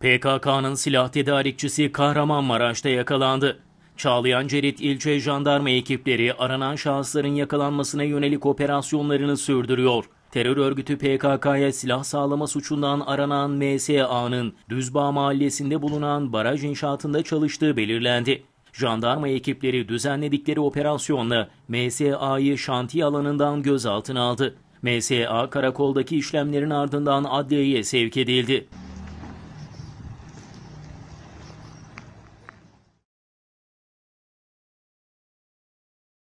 PKK'nın silah tedarikçisi Kahramanmaraş'ta yakalandı. Çağlayan Cerit ilçe jandarma ekipleri aranan şahısların yakalanmasına yönelik operasyonlarını sürdürüyor. Terör örgütü PKK'ya silah sağlama suçundan aranan MSA'nın Düzbağ mahallesinde bulunan baraj inşaatında çalıştığı belirlendi. Jandarma ekipleri düzenledikleri operasyonla MSA'yı şantiye alanından gözaltına aldı. MSA karakoldaki işlemlerin ardından adliyeye sevk edildi.